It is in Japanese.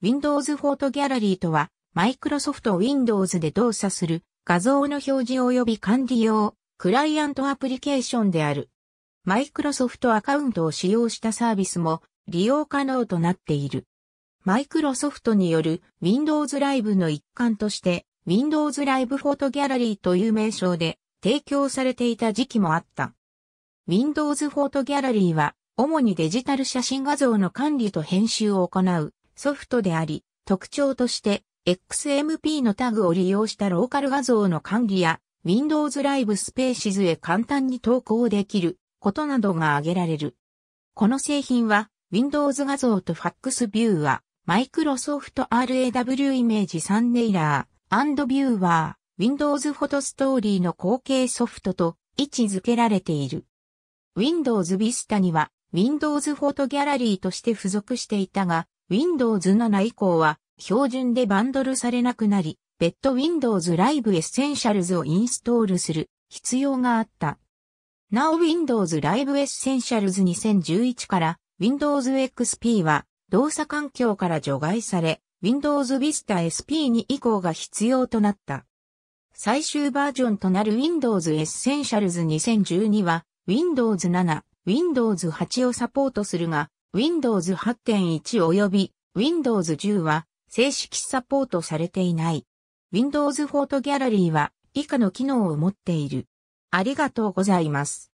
Windows フォートギャラリーとは、Microsoft Windows で動作する画像の表示及び管理用クライアントアプリケーションである。Microsoft アカウントを使用したサービスも利用可能となっている。Microsoft による Windows Live の一環として Windows Live フォ g トギャラリーという名称で提供されていた時期もあった。Windows フォートギャラリーは主にデジタル写真画像の管理と編集を行うソフトであり、特徴として XMP のタグを利用したローカル画像の管理や Windows Live Spaces へ簡単に投稿できることなどが挙げられる。この製品は Windows 画像と Fax Viewer、Microsoft RAW イメージサンネイラー、Viewer、Windows フォトストーリーの後継ソフトと位置づけられている。Windows Vista には Windows フォトギャラリーとして付属していたが、Windows 7以降は標準でバンドルされなくなり、別途 Windows Live Essentials をインストールする必要があった。なお Windows Live Essentials 2011から Windows XP は動作環境から除外され、Windows Vista SP に移行が必要となった。最終バージョンとなる Windows Essentials 2012は Windows 7、Windows 8をサポートするが、Windows 8.1及び Windows 10は正式サポートされていない。Windows フォートギャラリーは以下の機能を持っている。ありがとうございます。